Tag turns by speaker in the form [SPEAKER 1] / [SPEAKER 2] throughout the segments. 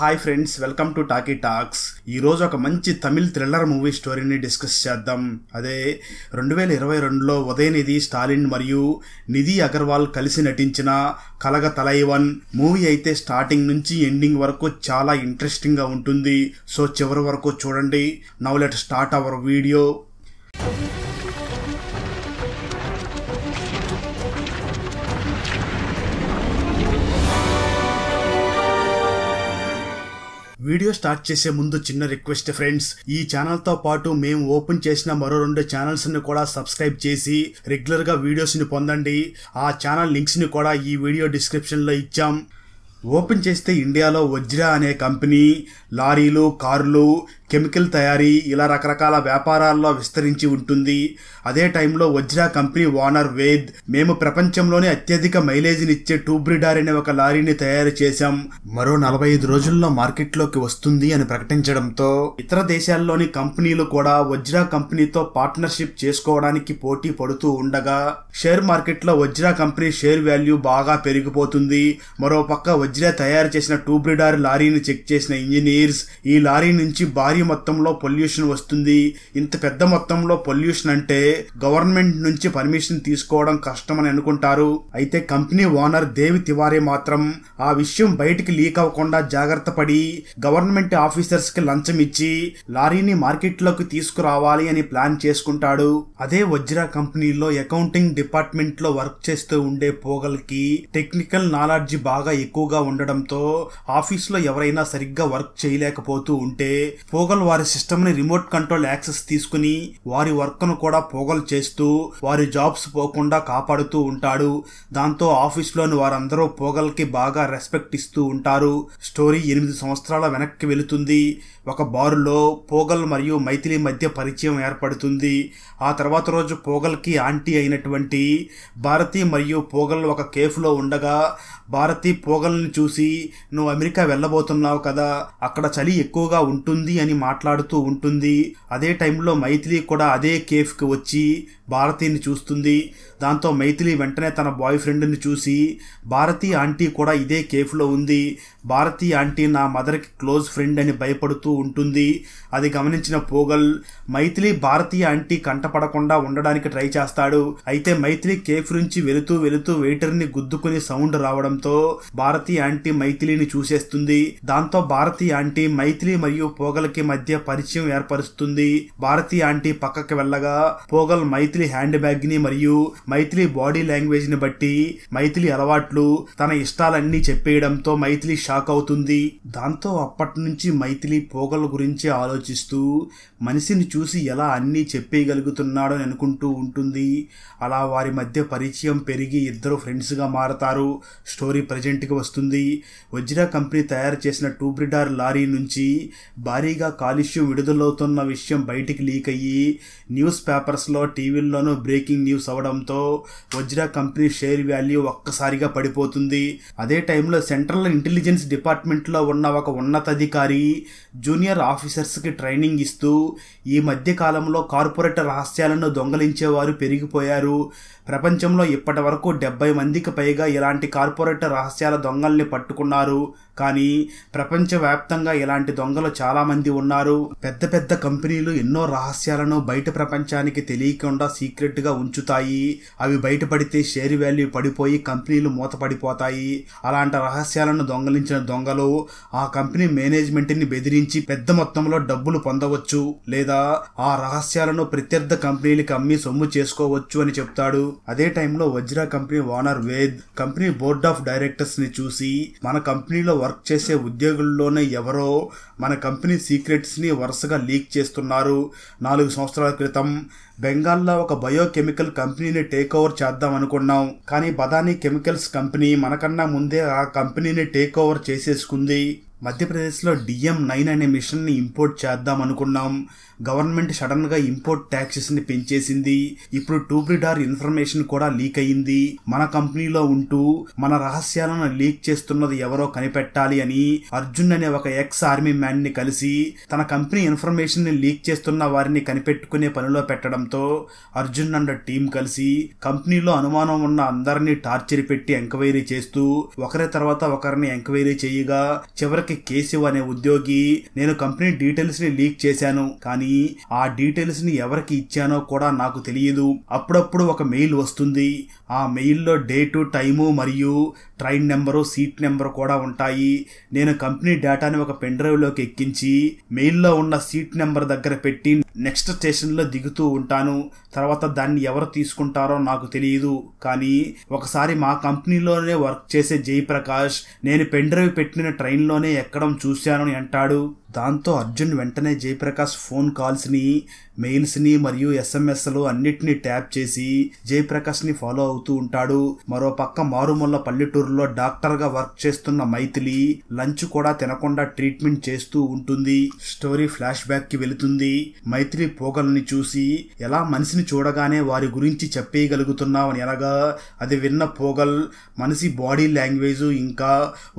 [SPEAKER 1] hi friends welcome to talkie talks ఈరోజు ఒక మంచి తమిళ్ థ్రిల్లర్ మూవీ స్టోరీని డిస్కస్ చేద్దాం అదే రెండు వేల ఇరవై రెండులో ఉదయనిధి స్టాలిన్ మరియు నిధి అగర్వాల్ కలిసి నటించిన కలగ తలైవన్ మూవీ అయితే స్టార్టింగ్ నుంచి ఎండింగ్ వరకు చాలా ఇంట్రెస్టింగ్గా ఉంటుంది సో చివరి వరకు చూడండి now let start our video video start చేసే ముందు చిన్న రిక్వెస్ట్ ఫ్రెండ్స్ ఈ ఛానల్తో పాటు మేము ఓపెన్ చేసిన మరో రెండు ఛానల్స్ని కూడా సబ్స్క్రైబ్ చేసి రెగ్యులర్గా వీడియోస్ని పొందండి ఆ ఛానల్ లింక్స్ని కూడా ఈ వీడియో డిస్క్రిప్షన్లో ఇచ్చాం ఓపెన్ చేస్తే ఇండియాలో వజ్రా అనే కంపెనీ లారీలు కార్లు కెమికల్ తయారీ ఇలా రకరకాల వ్యాపారాల్లో విస్తరించి ఉంటుంది అదే టైంలో వజ్రా కంపెనీ ఓనర్ వేద్ మేము ప్రపంచంలోనే అత్యధిక మైలేజీనిచ్చే టూబ్రిడార్ అనే ఒక లారీని తయారు చేశాం మరో నలభై ఐదు రోజుల్లో మార్కెట్లోకి వస్తుంది అని ప్రకటించడంతో ఇతర దేశాల్లోని కంపెనీలు కూడా వజ్రా కంపెనీతో పార్ట్నర్షిప్ చేసుకోవడానికి పోటీ పడుతూ ఉండగా షేర్ మార్కెట్లో వజ్రా కంపెనీ షేర్ వాల్యూ బాగా పెరిగిపోతుంది మరో పక్క వజ్రా తయారు చేసిన టూబ్రిడార్ లారీని చెక్ చేసిన ఇంజనీర్స్ ఈ లారీ నుంచి భారీ భారీ మొత్తంలో పొల్యూషన్ వస్తుంది ఇంత పెద్ద మొత్తంలో పొల్యూషన్ అంటే గవర్నమెంట్ నుంచి పర్మిషన్ తీసుకోవడం కష్టమని అనుకుంటారు అయితే కంపెనీ ఓనర్ దేవి తివారీ మాత్రం ఆ విషయం బయటికి లీక్ అవ్వకుండా జాగ్రత్త పడి గవర్నమెంట్ ఆఫీసర్స్ కి లంచం ఇచ్చి లారీని మార్కెట్లోకి తీసుకురావాలి అని ప్లాన్ చేసుకుంటాడు అదే వజ్రా కంపెనీలో అకౌంటింగ్ డిపార్ట్మెంట్ లో వర్క్ చేస్తూ ఉండే పోగల్కి టెక్నికల్ నాలెడ్జ్ బాగా ఎక్కువగా ఉండడంతో ఆఫీస్ లో ఎవరైనా సరిగ్గా వర్క్ చేయలేకపోతూ ఉంటే పోగల్ పోగల్ వారి సిస్టమ్ని రిమోట్ కంట్రోల్ యాక్సెస్ తీసుకుని వారి వర్క్ను కూడా పోగల్ చేస్తూ వారి జాబ్స్ పోకుండా కాపాడుతూ ఉంటాడు దాంతో ఆఫీస్లోని వారందరూ పోగలకి బాగా రెస్పెక్ట్ ఇస్తూ ఉంటారు స్టోరీ ఎనిమిది సంవత్సరాల వెనక్కి వెళుతుంది ఒక బారులో పోగల్ మరియు మైథిలి మధ్య పరిచయం ఏర్పడుతుంది ఆ తర్వాత రోజు పోగల్కి ఆంటీ అయినటువంటి భారతి మరియు పోగల్ ఒక కేఫ్లో ఉండగా భారతి పోగల్ని చూసి నువ్వు అమెరికా వెళ్ళబోతున్నావు కదా అక్కడ చలి ఎక్కువగా ఉంటుంది అని మాట్లాడుతూ ఉంటుంది అదే టైంలో మైథిలి కూడా అదే కేఫ్కి వచ్చి భారతిని చూస్తుంది దాంతో మైథిలి వెంటనే తన బాయ్ ఫ్రెండ్ని చూసి భారతి ఆంటీ కూడా ఇదే కేఫ్లో ఉంది భారతి ఆంటీ నా మదర్కి క్లోజ్ ఫ్రెండ్ అని భయపడుతూ ఉంటుంది అది గమనించిన పోగల్ మైథిలి భారతి ఆంటీ కంటపడకుండా ఉండడానికి ట్రై చేస్తాడు అయితే మైథిలి కేఫ్ నుంచి వెళుతూ వెళుతూ వెయిటర్ని గుద్దుకుని సౌండ్ రావడంతో భారతి ఆంటీ మైథిలిని చూసేస్తుంది దాంతో భారతి ఆంటీ మైథిలి మరియు పోగల్కి మధ్య పరిచయం ఏర్పరుస్తుంది భారతి ఆంటీ పక్కకి వెళ్ళగా పోగల్ మైథిలి హ్యాండ్ బ్యాగ్ ని మరియు మైథిలి బాడీ లాంగ్వేజ్ ని బట్టి మైథిలి అలవాట్లు తన ఇష్టాలన్నీ చెప్పేయడంతో మైథిలి షాక్ అవుతుంది దాంతో అప్పటి నుంచి మైథిలి పోగల గురించి ఆలోచిస్తూ మనిషిని చూసి ఎలా అన్నీ చెప్పేయగలుగుతున్నాడో అనుకుంటూ ఉంటుంది అలా వారి మధ్య పరిచయం పెరిగి ఇద్దరు ఫ్రెండ్స్గా మారతారు స్టోరీ ప్రజెంట్కి వస్తుంది వజ్రా కంపెనీ తయారు చేసిన టూబ్రిడార్ లారీ నుంచి భారీగా కాలుష్యం విడుదలవుతున్న విషయం బయటికి లీక్ అయ్యి న్యూస్ పేపర్స్లో టీవీల్లోనూ బ్రేకింగ్ న్యూస్ అవడంతో వజ్రా కంపెనీ షేర్ వాల్యూ ఒక్కసారిగా పడిపోతుంది అదే టైంలో సెంట్రల్ ఇంటెలిజెన్స్ డిఫెన్స్ డిపార్ట్మెంట్లో ఉన్న ఒక ఉన్నతాధికారి జూనియర్ ఆఫీసర్స్కి ట్రైనింగ్ ఇస్తూ ఈ మధ్య కాలంలో కార్పొరేట్ రహస్యాలను దొంగలించేవారు పెరిగిపోయారు ప్రపంచంలో ఇప్పటి వరకు డెబ్బై మందికి పైగా ఇలాంటి కార్పొరేట్ రహస్యాల దొంగల్ని పట్టుకున్నారు కానీ ప్రపంచవ్యాప్తంగా ఇలాంటి దొంగలు చాలామంది ఉన్నారు పెద్ద పెద్ద కంపెనీలు ఎన్నో రహస్యాలను బయట ప్రపంచానికి తెలియకుండా సీక్రెట్గా ఉంచుతాయి అవి బయటపడితే షేర్ వాల్యూ పడిపోయి కంపెనీలు మూతపడిపోతాయి అలాంటి రహస్యాలను దొంగలించిన సంబంధించిన దొంగలు ఆ కంపెనీ మేనేజ్మెంట్ని బెదిరించి పెద్ద మొత్తంలో డబ్బులు పొందవచ్చు లేదా ఆ రహస్యాలను ప్రత్యర్థ కంపెనీలకు అమ్మి సొమ్ము చేసుకోవచ్చు అని చెప్తాడు అదే టైంలో Vajra company owner Ved company board of directors ని చూసి మన కంపెనీలో వర్క్ చేసే ఉద్యోగుల్లోనే ఎవరో మన కంపెనీ సీక్రెట్స్ ని వరుసగా లీక్ చేస్తున్నారు నాలుగు సంవత్సరాల క్రితం బెంగాల్లో ఒక బయోకెమికల్ కంపెనీని టేక్ ఓవర్ చేద్దాం అనుకున్నాం కానీ బదానీ కెమికల్స్ కంపెనీ మనకన్నా ముందే ఆ కంపెనీని టేక్ ఓవర్ చేసేసుకుంది మధ్యప్రదేశ్లో డిఎం నైన్ అనే మిషన్ని ఇంపోర్ట్ చేద్దాం అనుకున్నాం గవర్నమెంట్ సడన్గా ఇంపోర్ట్ ని పెంచేసింది ఇప్పుడు టూబ్రిడార్ ఇన్ఫర్మేషన్ కూడా లీక్ అయింది మన కంపెనీలో ఉంటూ మన రహస్యాలను లీక్ చేస్తున్నది ఎవరో కనిపెట్టాలి అని అర్జున్ అనే ఒక ఎక్స్ ఆర్మీ మ్యాన్ ని కలిసి తన కంపెనీ ఇన్ఫర్మేషన్ ని లీక్ చేస్తున్న వారిని కనిపెట్టుకునే పనిలో పెట్టడంతో అర్జున్ అండ్ టీం కలిసి కంపెనీలో అనుమానం ఉన్న అందరినీ టార్చర్ పెట్టి ఎంక్వైరీ చేస్తూ ఒకరి తర్వాత ఒకరిని ఎంక్వైరీ చేయగా చివరికి కేశవ్ అనే ఉద్యోగి నేను కంపెనీ డీటెయిల్స్ ని లీక్ చేశాను కానీ ఉన్నాయి ఆ డీటెయిల్స్ ని ఎవరికి ఇచ్చానో కూడా నాకు తెలియదు అప్పుడప్పుడు ఒక మెయిల్ వస్తుంది ఆ మెయిల్లో డేటు టైము మరియు ట్రైన్ నెంబరు సీట్ నెంబరు కూడా ఉంటాయి నేను కంపెనీ డేటాని ఒక పెన్ డ్రైవ్లోకి ఎక్కించి మెయిల్లో ఉన్న సీట్ నెంబర్ దగ్గర పెట్టి నెక్స్ట్ స్టేషన్లో దిగుతూ ఉంటాను తర్వాత దాన్ని ఎవరు తీసుకుంటారో నాకు తెలియదు కానీ ఒకసారి మా కంపెనీలోనే వర్క్ చేసే జయప్రకాష్ నేను పెన్ డ్రైవ్ పెట్టిన ట్రైన్లోనే ఎక్కడం చూశాను అంటాడు దాంతో అర్జున్ వెంటనే జయప్రకాష్ ఫోన్ కాల్స్ని మెయిల్స్ని మరియు ఎస్ఎంఎస్లు అన్నిటినీ ట్యాప్ చేసి జయప్రకాష్ని ఫాలో అవుతూ ఉంటాడు మరో పక్క మారుమూల పల్లెటూరులో డాక్టర్గా వర్క్ చేస్తున్న మైథిలి లంచ్ కూడా తినకుండా ట్రీట్మెంట్ చేస్తూ ఉంటుంది స్టోరీ ఫ్లాష్ బ్యాక్కి వెళుతుంది మైత్రి పోగల్ని చూసి ఎలా మనిషిని చూడగానే వారి గురించి చెప్పేయగలుగుతున్నామని అనగా అది విన్న పోగల్ మనిషి బాడీ లాంగ్వేజ్ ఇంకా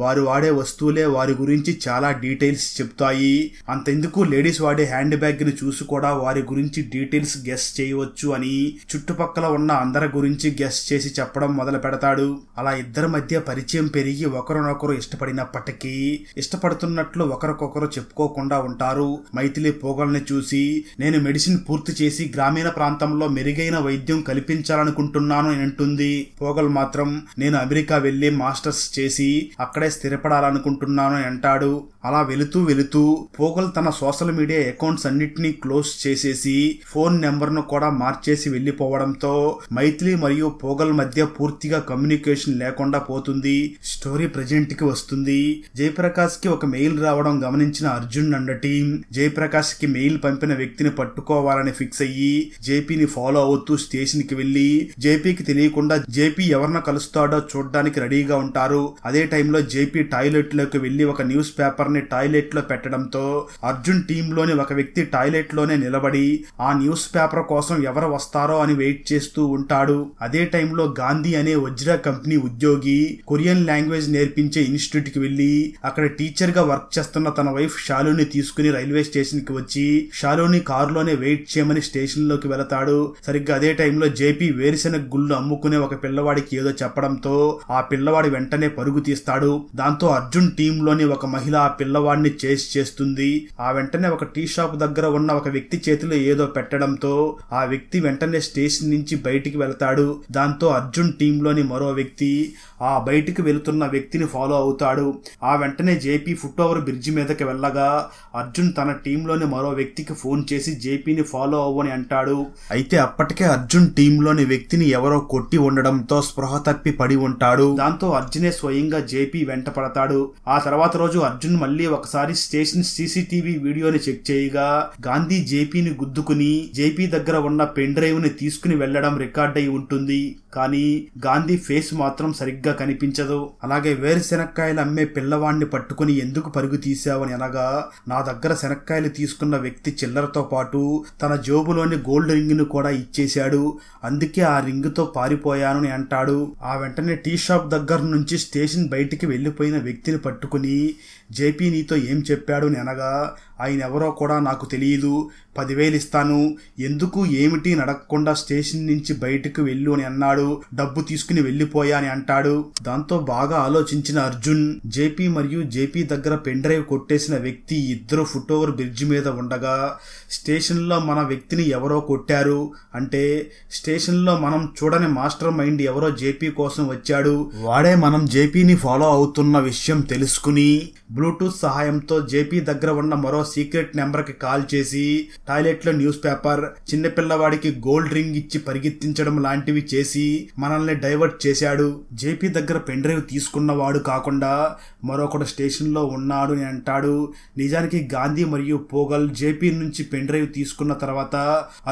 [SPEAKER 1] వారు వాడే వస్తువులే వారి గురించి చాలా డీటెయిల్స్ చెప్తాయి ఉంటాయి అంతెందుకు లేడీస్ వాడే హ్యాండ్ బ్యాగ్ ని చూసి కూడా వారి గురించి డీటెయిల్స్ గెస్ చేయవచ్చు అని చుట్టుపక్కల ఉన్న అందరి గురించి గెస్ చేసి చెప్పడం మొదలు పెడతాడు అలా ఇద్దరి మధ్య పరిచయం పెరిగి ఒకరినొకరు ఇష్టపడినప్పటికీ ఇష్టపడుతున్నట్లు ఒకరికొకరు చెప్పుకోకుండా ఉంటారు మైథిలి పోగల్ని చూసి నేను మెడిసిన్ పూర్తి చేసి గ్రామీణ ప్రాంతంలో మెరుగైన వైద్యం కల్పించాలనుకుంటున్నాను అని అంటుంది పోగల్ మాత్రం నేను అమెరికా వెళ్ళి మాస్టర్స్ చేసి అక్కడే స్థిరపడాలనుకుంటున్నాను అని అంటాడు అలా వెళుతూ వెళుతూ పోగల్ తన సోషల్ మీడియా అకౌంట్స్ అన్నింటినీ క్లోజ్ చేసేసి ఫోన్ నెంబర్ ను కూడా మార్చేసి వెళ్లిపోవడంతో మైథిలి మరియు పోగల్ మధ్య పూర్తిగా కమ్యూనికేషన్ లేకుండా పోతుంది స్టోరీ ప్రజెంట్ కి వస్తుంది జయప్రకాష్ కి ఒక మెయిల్ రావడం గమనించిన అర్జున్ అండ టీం జయప్రకాష్ కి మెయిల్ పంపిన వ్యక్తిని పట్టుకోవాలని ఫిక్స్ అయ్యి జేపీని ఫాలో అవుతూ స్టేషన్ కి వెళ్లి జేపీకి తెలియకుండా జేపీ ఎవరిన కలుస్తాడో చూడడానికి రెడీగా ఉంటారు అదే టైంలో జేపీ టాయిలెట్ లోకి వెళ్లి ఒక న్యూస్ పేపర్ ని టాయిలెట్ లో పెట్టడం ఉండటంతో అర్జున్ టీంలోని ఒక వ్యక్తి టాయిలెట్లోనే నిలబడి ఆ న్యూస్ పేపర్ కోసం ఎవరు వస్తారో అని వెయిట్ చేస్తూ ఉంటాడు అదే టైంలో గాంధీ అనే వజ్రా కంపెనీ ఉద్యోగి కొరియన్ లాంగ్వేజ్ నేర్పించే ఇన్స్టిట్యూట్ కి వెళ్లి అక్కడ టీచర్ గా వర్క్ చేస్తున్న తన వైఫ్ షాలుని తీసుకుని రైల్వే స్టేషన్ కి వచ్చి షాలుని కారులోనే వెయిట్ చేయమని స్టేషన్ లోకి వెళతాడు సరిగ్గా అదే టైంలో జేపీ వేరుశెనగ గుళ్ళు అమ్ముకునే ఒక పిల్లవాడికి ఏదో చెప్పడంతో ఆ పిల్లవాడి వెంటనే పరుగు తీస్తాడు దాంతో అర్జున్ టీంలోని ఒక మహిళ ఆ పిల్లవాడిని చేసి చేస్తూ చేస్తుంది ఆ వెంటనే ఒక టీ షాప్ దగ్గర ఉన్న ఒక వ్యక్తి చేతిలో ఏదో పెట్టడంతో ఆ వ్యక్తి వెంటనే స్టేషన్ నుంచి బయటికి వెళ్తాడు దాంతో అర్జున్ టీంలోని మరో వ్యక్తి ఆ బయటికి వెళుతున్న వ్యక్తిని ఫాలో అవుతాడు ఆ వెంటనే జేపీ ఫుట్ ఓవర్ బ్రిడ్జి మీదకి వెళ్ళగా అర్జున్ తన టీంలోని మరో వ్యక్తికి ఫోన్ చేసి జేపీని ఫాలో అవ్వని అంటాడు అయితే అప్పటికే అర్జున్ టీంలోని వ్యక్తిని ఎవరో కొట్టి ఉండడంతో స్పృహ తప్పి పడి ఉంటాడు దాంతో అర్జునే స్వయంగా జేపీ వెంట పడతాడు ఆ తర్వాత రోజు అర్జున్ మళ్ళీ ఒకసారి స్టేషన్ చేసిన సీసీటీవీ వీడియోని చెక్ చేయగా గాంధీ జేపీని గుద్దుకుని జేపీ దగ్గర ఉన్న పెన్ డ్రైవ్ ని తీసుకుని వెళ్లడం రికార్డ్ అయి ఉంటుంది కానీ గాంధీ ఫేస్ మాత్రం సరిగ్గా కనిపించదు అలాగే వేరుశెనక్కాయలు అమ్మే పిల్లవాడిని పట్టుకుని ఎందుకు పరుగు తీసావని అనగా నా దగ్గర శనక్కాయలు తీసుకున్న వ్యక్తి చిల్లరతో పాటు తన జోబులోని గోల్డ్ ను కూడా ఇచ్చేశాడు అందుకే ఆ తో పారిపోయాను అంటాడు ఆ వెంటనే టీ షాప్ దగ్గర నుంచి స్టేషన్ బయటికి వెళ్ళిపోయిన వ్యక్తిని పట్టుకుని జేపీ నీతో ఏం చెప్పాడు 连那个。ఆయన ఎవరో కూడా నాకు తెలియదు పదివేలు ఇస్తాను ఎందుకు ఏమిటి నడకకుండా స్టేషన్ నుంచి బయటకు వెళ్ళు అని అన్నాడు డబ్బు తీసుకుని వెళ్ళిపోయా అని అంటాడు దాంతో బాగా ఆలోచించిన అర్జున్ జేపీ మరియు జేపీ దగ్గర పెన్ డ్రైవ్ కొట్టేసిన వ్యక్తి ఇద్దరు ఫుట్ ఓవర్ బ్రిడ్జ్ మీద ఉండగా స్టేషన్లో మన వ్యక్తిని ఎవరో కొట్టారు అంటే స్టేషన్లో మనం చూడని మాస్టర్ మైండ్ ఎవరో జేపీ కోసం వచ్చాడు వాడే మనం జేపీని ఫాలో అవుతున్న విషయం తెలుసుకుని బ్లూటూత్ సహాయంతో జేపీ దగ్గర ఉన్న మరో సీక్రెట్ నెంబర్ కి కాల్ చేసి టాయిలెట్ లో న్యూస్ పేపర్ చిన్న పిల్లవాడికి గోల్డ్ రింగ్ ఇచ్చి పరిగెత్తించడం లాంటివి చేసి మనల్ని డైవర్ట్ చేశాడు జేపీ దగ్గర పెన్ డ్రైవ్ తీసుకున్నవాడు కాకుండా మరొకడు స్టేషన్లో ఉన్నాడు అని అంటాడు నిజానికి గాంధీ మరియు పోగల్ జేపీ నుంచి పెన్ డ్రైవ్ తీసుకున్న తర్వాత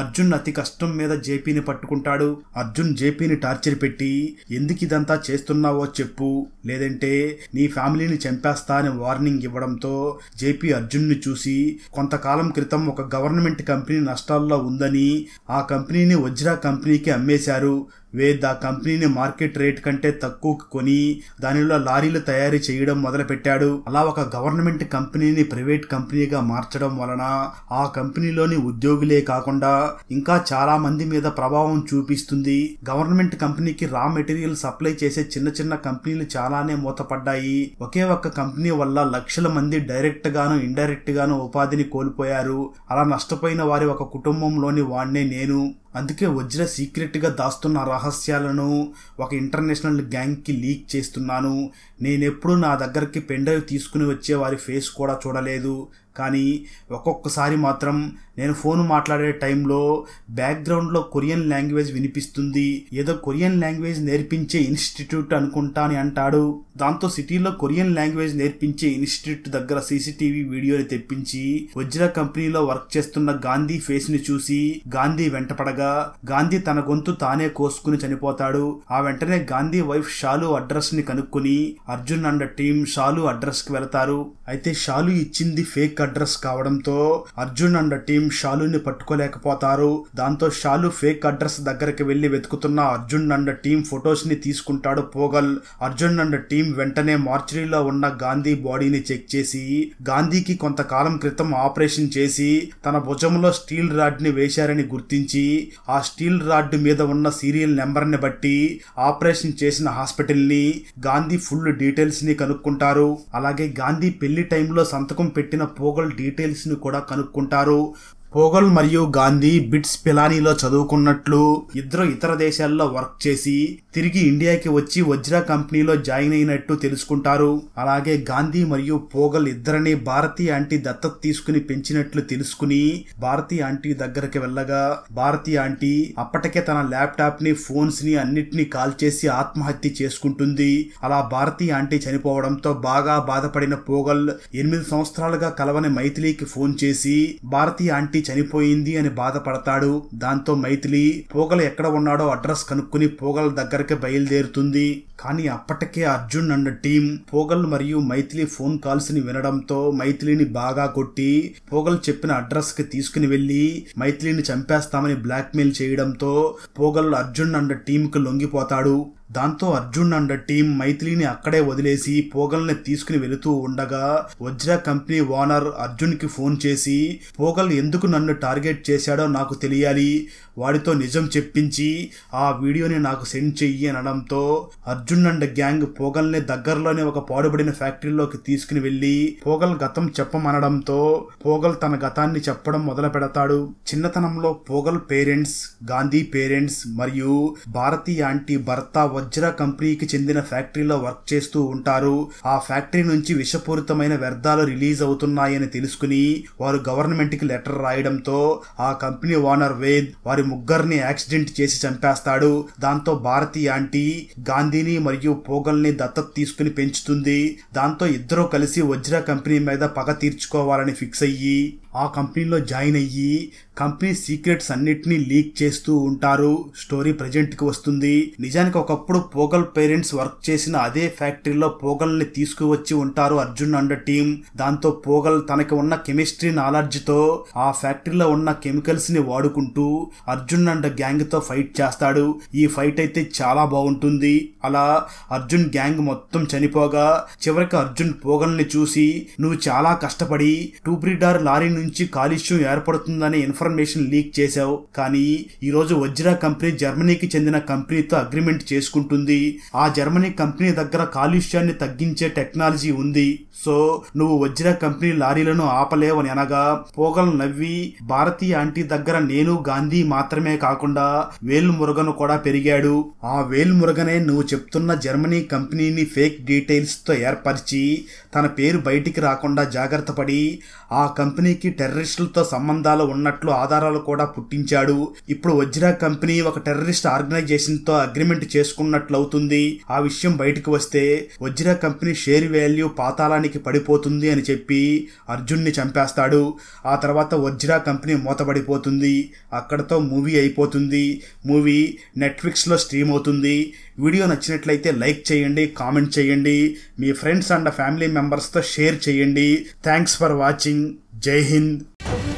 [SPEAKER 1] అర్జున్ అతి కష్టం మీద జేపీని పట్టుకుంటాడు అర్జున్ జేపీని టార్చర్ పెట్టి ఎందుకు ఇదంతా చేస్తున్నావో చెప్పు లేదంటే నీ ఫ్యామిలీని చంపేస్తా అని వార్నింగ్ ఇవ్వడంతో జేపీ అర్జున్ని చూసి చేసి కొంతకాలం క్రితం ఒక గవర్నమెంట్ కంపెనీ నష్టాల్లో ఉందని ఆ కంపెనీని వజ్రా కంపెనీకి అమ్మేశారు వేద కంపెనీని మార్కెట్ రేట్ కంటే తక్కువ కొని దానిలో లారీలు తయారీ చేయడం మొదలుపెట్టాడు అలా ఒక గవర్నమెంట్ కంపెనీని ప్రైవేట్ కంపెనీగా మార్చడం వలన ఆ కంపెనీలోని ఉద్యోగులే కాకుండా ఇంకా చాలా మంది మీద ప్రభావం చూపిస్తుంది గవర్నమెంట్ కంపెనీకి రా మెటీరియల్ సప్లై చేసే చిన్న చిన్న కంపెనీలు చాలానే మూతపడ్డాయి ఒకే ఒక్క కంపెనీ వల్ల లక్షల మంది డైరెక్ట్ గాను ఇండైరెక్ట్ గాను ఉపాధిని కోల్పోయారు అలా నష్టపోయిన వారి ఒక కుటుంబంలోని వాడినే నేను అందుకే వజ్ర సీక్రెట్గా దాస్తున్న రహస్యాలను ఒక ఇంటర్నేషనల్ గ్యాంగ్కి లీక్ చేస్తున్నాను నేనెప్పుడు నా దగ్గరికి పెండవి తీసుకుని వచ్చే వారి ఫేస్ కూడా చూడలేదు కానీ ఒక్కొక్కసారి మాత్రం నేను ఫోన్ మాట్లాడే టైంలో బ్యాక్గ్రౌండ్లో కొరియన్ లాంగ్వేజ్ వినిపిస్తుంది ఏదో కొరియన్ లాంగ్వేజ్ నేర్పించే ఇన్స్టిట్యూట్ అనుకుంటా అని అంటాడు దాంతో సిటీలో కొరియన్ లాంగ్వేజ్ నేర్పించే ఇన్స్టిట్యూట్ దగ్గర సీసీటీవీ వీడియోని తెప్పించి వజ్ర కంపెనీలో వర్క్ చేస్తున్న గాంధీ ఫేస్ని చూసి గాంధీ వెంటపడగా గాంధీ తన గొంతు తానే కోసుకుని చనిపోతాడు ఆ వెంటనే గాంధీ వైఫ్ షాలు అడ్రస్ ని కనుక్కుని Arjun and team Shalu address కి వెళతారు అయితే షాలు ఇచ్చింది ఫేక్ అడ్రస్ కావడంతో అర్జున్ అండ్ టీం షాలుని పట్టుకోలేకపోతారు దాంతో షాలు ఫేక్ అడ్రస్ దగ్గరికి వెళ్లి వెతుకుతున్న అర్జున్ అండ్ టీం ఫొటోస్ ని తీసుకుంటాడు పోగల్ అర్జున్ అండ్ టీం వెంటనే మార్చరీలో ఉన్న గాంధీ బాడీని చెక్ చేసి గాంధీకి కొంతకాలం క్రితం ఆపరేషన్ చేసి తన భుజంలో స్టీల్ రాడ్ ని వేశారని గుర్తించి ఆ స్టీల్ రాడ్ మీద ఉన్న సీరియల్ నెంబర్ ని బట్టి ఆపరేషన్ చేసిన హాస్పిటల్ ని గాంధీ ఫుల్ డీటెయిల్స్ ని కనుక్కుంటారు అలాగే గాంధీ పెళ్లి టైంలో సంతకం పెట్టిన పో పోగల్ ని కూడా కనుక్కుంటారు పోగల్ మరియు గాంధీ బిట్స్ పిలానీలో చదువుకున్నట్లు ఇద్దరు ఇతర దేశాల్లో వర్క్ చేసి తిరిగి ఇండియాకి వచ్చి వజ్రా కంపెనీలో జాయిన్ అయినట్టు తెలుసుకుంటారు అలాగే గాంధీ మరియు పోగల్ ఇద్దరిని భారతీయ ఆంటీ దత్తత తీసుకుని పెంచినట్లు తెలుసుకుని భారతీయ ఆంటీ దగ్గరికి వెళ్ళగా భారతీయ ఆంటీ అప్పటికే తన ల్యాప్టాప్ ని ఫోన్స్ ని అన్నిటినీ కాల్ చేసి ఆత్మహత్య చేసుకుంటుంది అలా భారతీయ ఆంటీ చనిపోవడంతో బాగా బాధపడిన పోగల్ ఎనిమిది సంవత్సరాలుగా కలవని మైథిలీకి ఫోన్ చేసి భారతీయ ఆంటీ చనిపోయింది అని బాధపడతాడు దాంతో మైథిలి పోగల ఎక్కడ ఉన్నాడో అడ్రస్ కనుక్కుని పోగల దగ్గరికి బయలుదేరుతుంది కానీ అప్పటికే అర్జున్ అన్న టీం పోగల్ మరియు మైథిలి ఫోన్ కాల్స్ ని వినడంతో మైథిలిని బాగా కొట్టి పోగల్ చెప్పిన అడ్రస్ కి తీసుకుని వెళ్లి మైథిలిని చంపేస్తామని బ్లాక్మెయిల్ చేయడంతో పోగల్ అర్జున్ అండ్ టీంకి లొంగిపోతాడు దాంతో అర్జున్ అండ్ టీం మైథిలిని అక్కడే వదిలేసి పోగల్ని తీసుకుని వెళుతూ ఉండగా వజ్ర కంపెనీ ఓనర్ అర్జున్కి ఫోన్ చేసి పోగల్ ఎందుకు నన్ను టార్గెట్ చేశాడో నాకు తెలియాలి వాడితో నిజం చెప్పించి ఆ వీడియోని నాకు సెండ్ చెయ్యి అనడంతో అర్జున్ అండ్ గ్యాంగ్ పోగల్ని దగ్గరలోనే ఒక పాడుబడిన ఫ్యాక్టరీలోకి తీసుకుని వెళ్ళి పోగల్ గతం చెప్పమనడంతో పోగల్ తన గతాన్ని చెప్పడం మొదలు పెడతాడు చిన్నతనంలో పోగల్ పేరెంట్స్ గాంధీ పేరెంట్స్ మరియు భారతీ ఆంటీ భర్త వజ్ర కంపెనీకి చెందిన ఫ్యాక్టరీలో వర్క్ చేస్తూ ఉంటారు ఆ ఫ్యాక్టరీ నుంచి విషపూరితమైన వ్యర్థాలు రిలీజ్ అవుతున్నాయని తెలుసుకుని వారు గవర్నమెంట్ కి లెటర్ రాయడంతో ఆ కంపెనీ ఓనర్ వేద్ వారి ముగ్గురిని యాక్సిడెంట్ చేసి చంపేస్తాడు దాంతో భారతి ఆంటీ గాంధీని మరియు పోగల్ని దత్తత తీసుకుని పెంచుతుంది దాంతో ఇద్దరూ కలిసి వజ్ర కంపెనీ మీద పగ తీర్చుకోవాలని ఫిక్స్ అయ్యి ఆ కంపెనీలో జాయిన్ అయ్యి కంపెనీ సీక్రెట్స్ అన్నిటినీ లీక్ చేస్తూ ఉంటారు స్టోరీ కి వస్తుంది నిజానికి ఒకప్పుడు పోగల్ పేరెంట్స్ వర్క్ చేసిన అదే ఫ్యాక్టరీలో పోగల్ని తీసుకువచ్చి ఉంటారు అర్జున్ అండ్ టీం దాంతో పోగల్ తనకి ఉన్న కెమిస్ట్రీ నాలెడ్జ్తో ఆ ఫ్యాక్టరీలో ఉన్న కెమికల్స్ ని వాడుకుంటూ అర్జున్ అండ్ గ్యాంగ్ తో ఫైట్ చేస్తాడు ఈ ఫైట్ అయితే చాలా బాగుంటుంది అలా అర్జున్ గ్యాంగ్ మొత్తం చనిపోగా చివరికి అర్జున్ పోగల్ని చూసి నువ్వు చాలా కష్టపడి టూబ్రిడార్ లారీ నుంచి కాలుష్యం ఏర్పడుతుందనే ఇన్ఫర్మేషన్ ఇన్ఫర్మేషన్ లీక్ చేశావు కానీ ఈరోజు వజ్రా కంపెనీ జర్మనీకి చెందిన కంపెనీతో అగ్రిమెంట్ చేసుకుంటుంది ఆ జర్మనీ కంపెనీ దగ్గర కాలుష్యాన్ని తగ్గించే టెక్నాలజీ ఉంది సో నువ్వు వజ్రా కంపెనీ లారీలను ఆపలేవని అనగా పోగలు నవ్వి భారతీయ ఆంటీ దగ్గర నేను గాంధీ మాత్రమే కాకుండా వేలు మురగను కూడా పెరిగాడు ఆ వేలు మురగనే నువ్వు చెప్తున్న జర్మనీ కంపెనీని ఫేక్ డీటెయిల్స్తో ఏర్పరిచి తన పేరు బయటికి రాకుండా జాగ్రత్త పడి ఆ కంపెనీకి టెర్రరిస్టులతో సంబంధాలు ఉన్నట్లు పోలీసులు ఆధారాలు కూడా పుట్టించాడు ఇప్పుడు వజ్రా కంపెనీ ఒక టెర్రరిస్ట్ ఆర్గనైజేషన్ తో అగ్రిమెంట్ చేసుకున్నట్లు అవుతుంది ఆ విషయం బయటకు వస్తే వజ్రా కంపెనీ షేర్ వాల్యూ పాతాళానికి పడిపోతుంది అని చెప్పి అర్జున్ని చంపేస్తాడు ఆ తర్వాత వజ్రా కంపెనీ మూతబడిపోతుంది అక్కడతో మూవీ అయిపోతుంది మూవీ నెట్ఫ్లిక్స్లో స్ట్రీమ్ అవుతుంది వీడియో నచ్చినట్లయితే లైక్ చేయండి కామెంట్ చేయండి మీ ఫ్రెండ్స్ అండ్ ఫ్యామిలీ మెంబర్స్తో షేర్ చేయండి thanks for watching Jai Hind